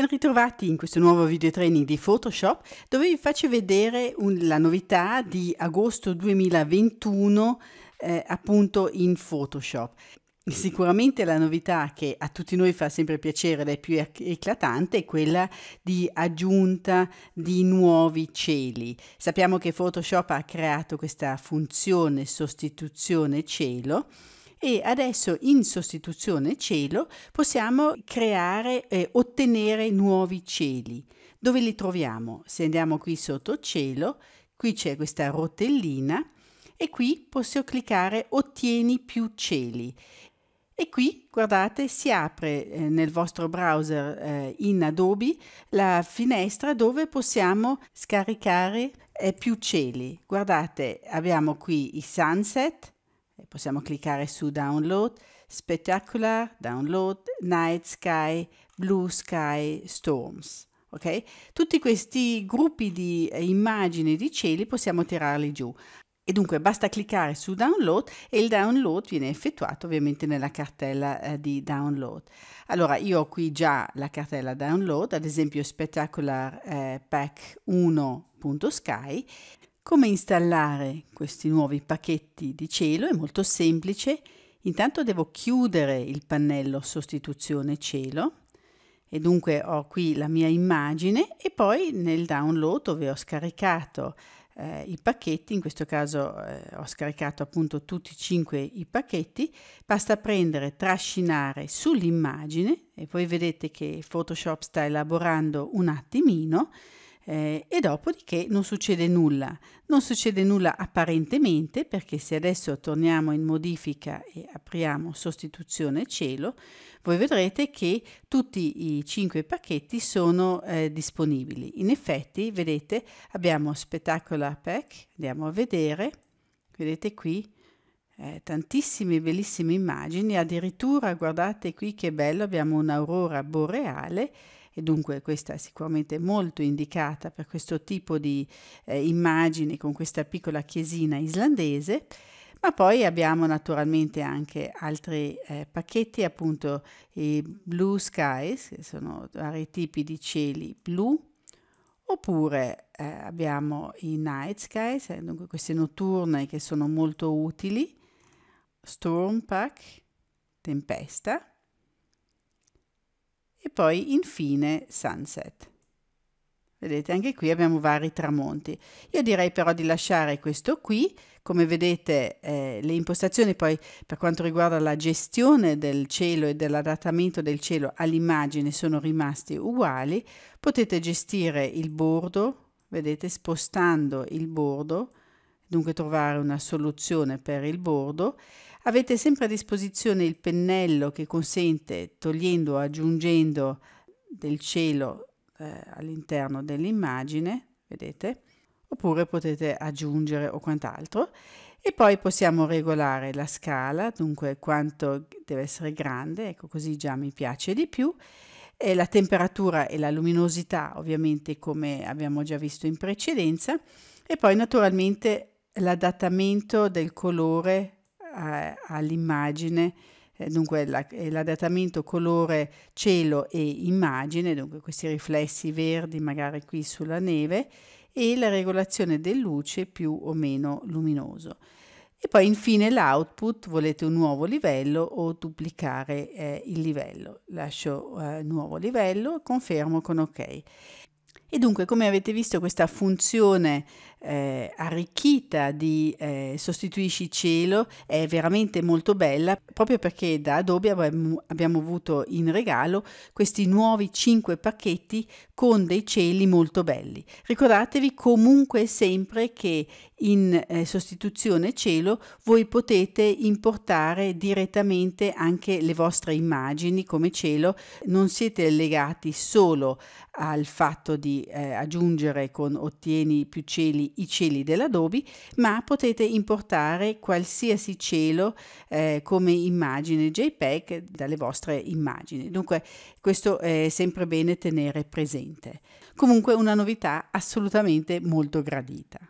Ben ritrovati in questo nuovo video training di Photoshop dove vi faccio vedere un, la novità di agosto 2021 eh, appunto in Photoshop. Sicuramente la novità che a tutti noi fa sempre piacere ed è più eclatante è quella di aggiunta di nuovi cieli. Sappiamo che Photoshop ha creato questa funzione sostituzione cielo e adesso in sostituzione cielo possiamo creare e eh, ottenere nuovi cieli. Dove li troviamo? Se andiamo qui sotto cielo, qui c'è questa rotellina e qui posso cliccare ottieni più cieli e qui, guardate, si apre eh, nel vostro browser eh, in Adobe la finestra dove possiamo scaricare eh, più cieli. Guardate, abbiamo qui i sunset, Possiamo cliccare su Download, Spectacular, Download, Night Sky, Blue Sky, Storms. Okay? Tutti questi gruppi di eh, immagini di cieli possiamo tirarli giù. E dunque basta cliccare su download e il download viene effettuato ovviamente nella cartella eh, di download. Allora io ho qui già la cartella download, ad esempio Spectacular eh, Pack 1.sky. Come installare questi nuovi pacchetti di cielo è molto semplice. Intanto devo chiudere il pannello sostituzione cielo e dunque ho qui la mia immagine e poi nel download dove ho scaricato eh, i pacchetti, in questo caso eh, ho scaricato appunto tutti e cinque i pacchetti, basta prendere, trascinare sull'immagine e poi vedete che Photoshop sta elaborando un attimino eh, e dopodiché non succede nulla. Non succede nulla apparentemente perché se adesso torniamo in modifica e apriamo sostituzione cielo, voi vedrete che tutti i cinque pacchetti sono eh, disponibili. In effetti, vedete, abbiamo Spectacular Pack, andiamo a vedere, vedete qui eh, tantissime bellissime immagini, addirittura guardate qui che bello, abbiamo un'aurora boreale e dunque questa è sicuramente molto indicata per questo tipo di eh, immagini con questa piccola chiesina islandese. Ma poi abbiamo naturalmente anche altri eh, pacchetti, appunto i Blue Skies, che sono vari tipi di cieli blu, oppure eh, abbiamo i Night Skies, eh, dunque queste notturne che sono molto utili, Storm Pack, tempesta, e poi infine sunset. Vedete, anche qui abbiamo vari tramonti. Io direi però di lasciare questo qui. Come vedete eh, le impostazioni poi per quanto riguarda la gestione del cielo e dell'adattamento del cielo all'immagine sono rimaste uguali. Potete gestire il bordo, vedete, spostando il bordo dunque trovare una soluzione per il bordo, avete sempre a disposizione il pennello che consente, togliendo o aggiungendo del cielo eh, all'interno dell'immagine, vedete, oppure potete aggiungere o quant'altro. E poi possiamo regolare la scala, dunque quanto deve essere grande, ecco così già mi piace di più. E la temperatura e la luminosità, ovviamente come abbiamo già visto in precedenza. E poi naturalmente l'adattamento del colore eh, all'immagine, eh, dunque la, eh, l'adattamento colore cielo e immagine, dunque questi riflessi verdi magari qui sulla neve, e la regolazione del luce più o meno luminoso. E poi infine l'output, volete un nuovo livello o duplicare eh, il livello. Lascio eh, nuovo livello, confermo con ok. E dunque, come avete visto, questa funzione eh, arricchita di eh, sostituisci cielo, è veramente molto bella proprio perché da Adobe abbiamo, abbiamo avuto in regalo questi nuovi 5 pacchetti con dei cieli molto belli. Ricordatevi comunque sempre che in eh, sostituzione cielo voi potete importare direttamente anche le vostre immagini come cielo, non siete legati solo al fatto di eh, aggiungere con ottieni più cieli i cieli dell'Adobe, ma potete importare qualsiasi cielo eh, come immagine JPEG dalle vostre immagini. Dunque questo è sempre bene tenere presente. Comunque una novità assolutamente molto gradita.